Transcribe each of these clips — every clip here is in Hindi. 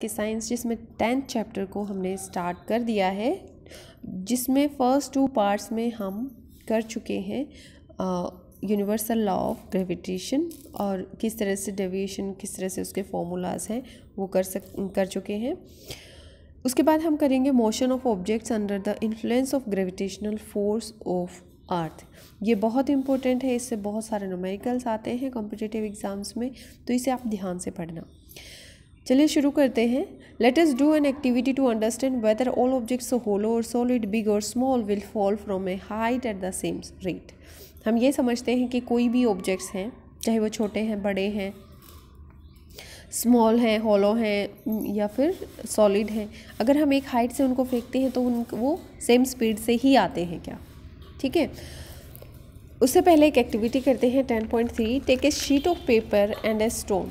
के साइंस जिसमें टेंथ चैप्टर को हमने स्टार्ट कर दिया है जिसमें फ़र्स्ट टू पार्ट्स में हम कर चुके हैं यूनिवर्सल लॉ ऑफ ग्रेविटेशन और किस तरह से डेविएशन किस तरह से उसके फॉर्मूलाज हैं वो कर सक कर चुके हैं उसके बाद हम करेंगे motion of objects under the influence of gravitational force of earth ये बहुत इंपॉर्टेंट है इससे बहुत सारे नोमेरिकल्स आते हैं कॉम्पिटिटिव एग्ज़ाम्स में तो इसे आप ध्यान से पढ़ना चलिए शुरू करते हैं let us do an activity to understand whether all objects hollow और सॉलिड बिग और small will fall from a height at the same rate हम ये समझते हैं कि कोई भी ऑब्जेक्ट्स हैं चाहे वो छोटे हैं बड़े हैं स्मॉल हैं होलो हैं या फिर सॉलिड हैं अगर हम एक हाइट से उनको फेंकते हैं तो उन वो सेम स्पीड से ही आते हैं क्या ठीक है उससे पहले एक एक्टिविटी करते हैं ten point three take a sheet of paper and a stone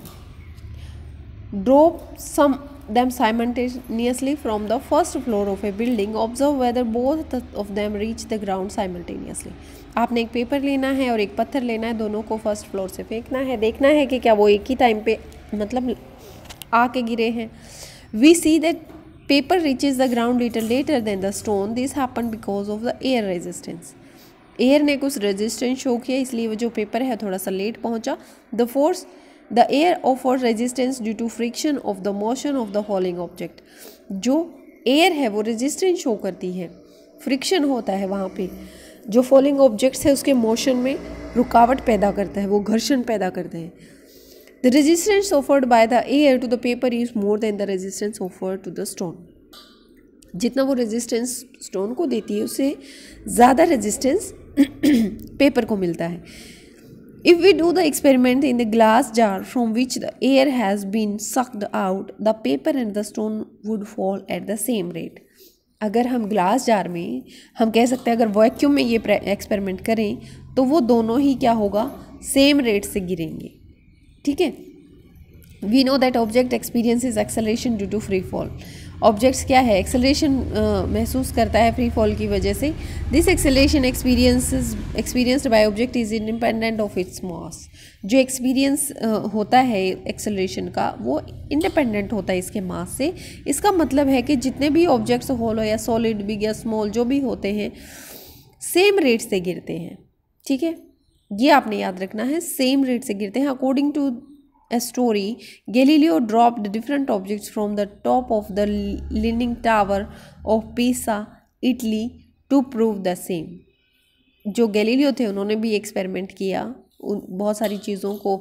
drop some them simultaneously from the first floor of a building observe whether both of them reach the ground simultaneously आपने एक पेपर लेना है और एक पत्थर लेना है दोनों को फर्स्ट फ्लोर से फेंकना है देखना है कि क्या वो एक ही टाइम पे मतलब आके गिरे हैं we see that paper is the ground later later then the stone this happen because of the air resistance air ने कुछ रेजिस्टेंस शो किया इसलिए वो जो पेपर है थोड़ा सा लेट पहुंचा the force the air offer resistance due to friction of the motion of the falling object जो एयर है वो रेजिस्टेंस शो करती है फ्रिक्शन होता है वहाँ पे जो फॉलिंग ऑब्जेक्ट्स है उसके मोशन में रुकावट पैदा करता है वो घर्षण पैदा करते हैं the resistance offered by the air to the paper is more than the resistance offered to the stone जितना वो रेजिस्टेंस स्टोन को देती है उससे ज़्यादा रेजिस्टेंस पेपर को मिलता है If we do the experiment in the glass jar from which the air has been sucked out, the paper and the stone would fall at the same rate. अगर हम ग्लास जार में हम कह सकते हैं अगर वैक्यूम में ये एक्सपेरिमेंट करें तो वो दोनों ही क्या होगा सेम रेट से गिरेंगे ठीक है we know that object experience is acceleration due to free fall objects क्या है एक्सेलरेशन uh, महसूस करता है फ्री फॉल की वजह से this acceleration experience experienced by object is independent of its mass जो एक्सपीरियंस uh, होता है एक्सेलरेशन का वो इंडिपेंडेंट होता है इसके मास से इसका मतलब है कि जितने भी ऑब्जेक्ट्स होल हो या सॉलिड बिग या स्मॉल जो भी होते हैं सेम रेट से गिरते हैं ठीक है ये आपने याद रखना है सेम रेट से गिरते हैं according to story, Galileo dropped different objects from the top of the leaning tower of Pisa, Italy to prove the same. जो गैलीलियो थे उन्होंने भी एक्सपेरिमेंट किया बहुत सारी चीज़ों को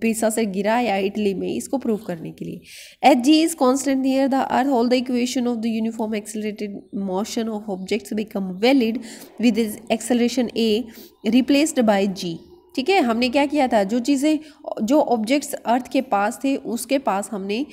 पिसा से गिराया इटली में इसको प्रूव करने के लिए h g is constant near the earth all the equation of the uniform accelerated motion of objects become valid with acceleration a replaced by g ठीक है हमने क्या किया था जो चीज़ें जो ऑब्जेक्ट्स अर्थ के पास थे उसके पास हमने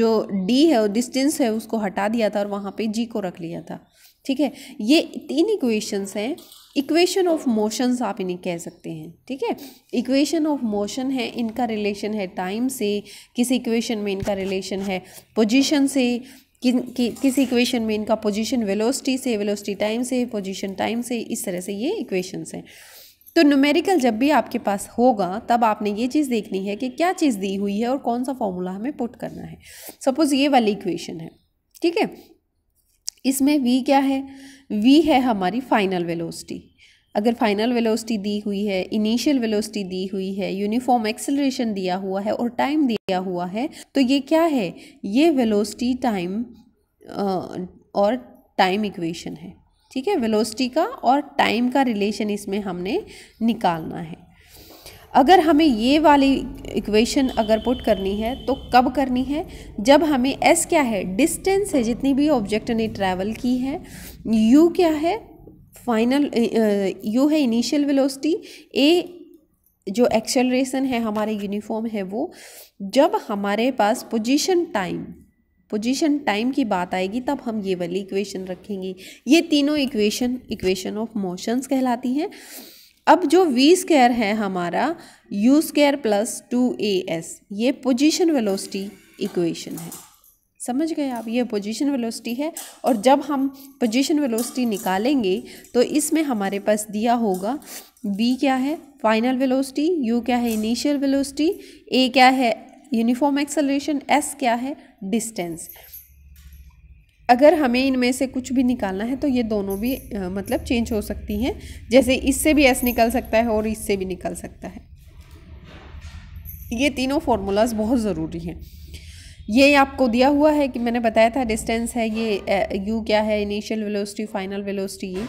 जो डी है और डिस्टेंस है उसको हटा दिया था और वहाँ पे जी को रख लिया था ठीक है ये तीन इक्वेशंस हैं इक्वेशन ऑफ मोशंस आप इन्हें कह सकते हैं ठीक है इक्वेशन ऑफ मोशन है इनका रिलेशन है टाइम से किस इक्वेशन में इनका रिलेशन है पोजिशन से कि, कि, किस इक्वेशन में इनका पोजिशन वेलोसिटी से वेलोसिटी टाइम से पोजिशन टाइम से इस तरह से ये इक्वेशंस हैं तो न्यूमेरिकल जब भी आपके पास होगा तब आपने ये चीज़ देखनी है कि क्या चीज़ दी हुई है और कौन सा फॉर्मूला हमें पुट करना है सपोज़ ये वाली इक्वेशन है ठीक है इसमें वी क्या है वी है हमारी फाइनल वेलोसिटी अगर फाइनल वेलोसिटी दी हुई है इनिशियल वेलोसिटी दी हुई है यूनिफॉर्म एक्सेलरेशन दिया हुआ है और टाइम दिया हुआ है तो ये क्या है ये वेलोसिटी टाइम और टाइम इक्वेशन है ठीक है वेलोसिटी का और टाइम का रिलेशन इसमें हमने निकालना है अगर हमें ये वाली इक्वेशन अगर पुट करनी है तो कब करनी है जब हमें एस क्या है डिस्टेंस है जितनी भी ऑब्जेक्ट ने ट्रैवल की है यू क्या है फाइनल यू है इनिशियल वेलोसिटी ए जो एक्सेलरेशन है हमारे यूनिफॉर्म है वो जब हमारे पास पोजीशन टाइम पोजीशन टाइम की बात आएगी तब हम ये वाली इक्वेशन रखेंगे ये तीनों इक्वेशन इक्वेशन ऑफ मोशंस कहलाती हैं अब जो वी स्केयर है हमारा u square plus two a s ये पोजीशन वेलोसिटी इक्वेशन है समझ गए आप ये पोजीशन वेलोसिटी है और जब हम पोजीशन वेलोसिटी निकालेंगे तो इसमें हमारे पास दिया होगा बी क्या है फाइनल वेलोसिटी यू क्या है इनिशियल वेलोसिटी ए क्या है यूनिफॉर्म एक्सेलरेशन एस क्या है डिस्टेंस अगर हमें इनमें से कुछ भी निकालना है तो ये दोनों भी आ, मतलब चेंज हो सकती हैं जैसे इससे भी एस निकल सकता है और इससे भी निकल सकता है ये तीनों फॉर्मूलाज बहुत ज़रूरी हैं ये आपको दिया हुआ है कि मैंने बताया था डिस्टेंस है ये यू क्या है इनिशियल वेलोसिटी फाइनल वेलोसिटी ये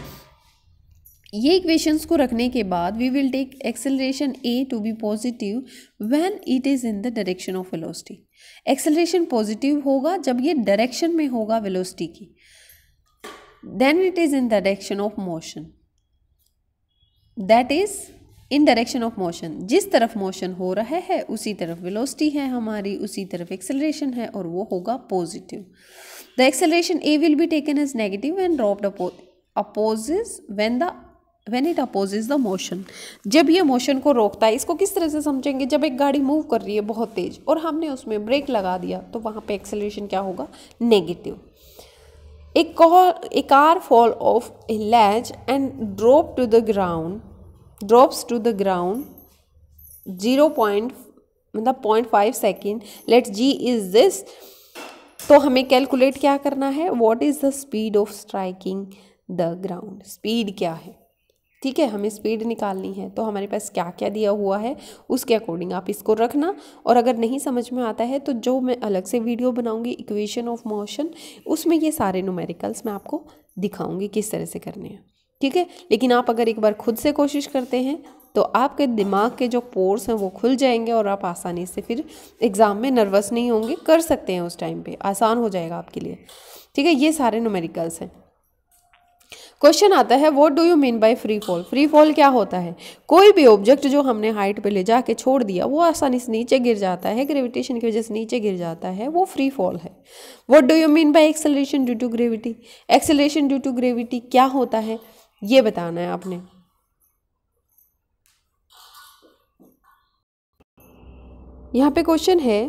ये इक्वेशंस को रखने के बाद we will take acceleration a to be positive when it is in the direction of velocity acceleration positive होगा जब ये डायरेक्शन में होगा वेलोसिटी की then it is in the direction of motion that is in direction of motion जिस तरफ मोशन हो रहा है उसी तरफ वेलोसिटी है हमारी उसी तरफ एक्सेलरेशन है और वो होगा positive the acceleration a will be taken as negative and dropped opposes when the when it opposes the motion जब ये मोशन को रोकता है इसको किस तरह से समझेंगे जब एक गाड़ी मूव कर रही है बहुत तेज़ और हमने उसमें ब्रेक लगा दिया तो वहाँ पे एक्सेलरेशन क्या होगा negative call a car fall off a latch and drop to the ground drops to the ground zero point मतलब point five second let g is this तो हमें कैलकुलेट क्या करना है what is the speed of striking the ground speed क्या है ठीक है हमें स्पीड निकालनी है तो हमारे पास क्या क्या दिया हुआ है उसके अकॉर्डिंग आप इसको रखना और अगर नहीं समझ में आता है तो जो मैं अलग से वीडियो बनाऊंगी इक्वेशन ऑफ मोशन उसमें ये सारे न्यूमेरिकल्स मैं आपको दिखाऊंगी किस तरह से करने हैं ठीक है लेकिन आप अगर एक बार खुद से कोशिश करते हैं तो आपके दिमाग के जो पोर्स हैं वो खुल जाएंगे और आप आसानी से फिर एग्ज़ाम में नर्वस नहीं होंगे कर सकते हैं उस टाइम पर आसान हो जाएगा आपके लिए ठीक है ये सारे नुमेरिकल्स हैं क्वेश्चन आता है what do you mean by free fall free fall क्या होता है कोई भी ऑब्जेक्ट जो हमने हाइट पे ले जाके छोड़ दिया वो आसानी से नीचे गिर जाता है ग्रेविटेशन की वजह से नीचे गिर जाता है वो फ्री फॉल है what do you mean by acceleration due to gravity acceleration due to gravity क्या होता है ये बताना है आपने यहाँ पे क्वेश्चन है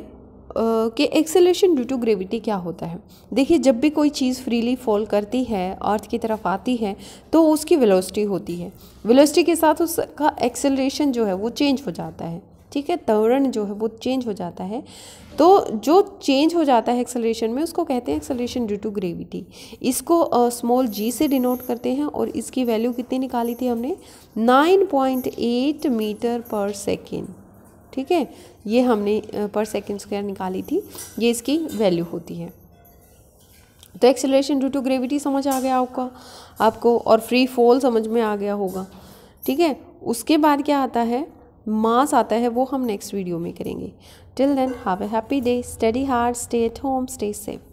कि एक्सेलेशन ड्यू टू ग्रेविटी क्या होता है देखिए जब भी कोई चीज़ फ्रीली फॉल करती है अर्थ की तरफ आती है तो उसकी वेलोसिटी होती है वेलोसिटी के साथ उसका एक्सेलेशन जो है वो चेंज हो जाता है ठीक है तवरण जो है वो चेंज हो जाता है तो जो चेंज हो जाता है एक्सेलेशन में उसको कहते हैं एक्सेलेशन ड्यू टू ग्रेविटी इसको स्मॉल uh, जी से डिनोट करते हैं और इसकी वैल्यू कितनी निकाली थी हमने 9.8 मीटर पर सेकेंड ठीक है ये हमने पर सेकेंड स्क्वायर निकाली थी ये इसकी वैल्यू होती है तो एक्सेलरेशन ड्यू टू ग्रेविटी समझ आ गया आपका आपको और फ्री फॉल समझ में आ गया होगा ठीक है उसके बाद क्या आता है मास आता है वो हम नेक्स्ट वीडियो में करेंगे till then have a happy day study hard stay at home stay safe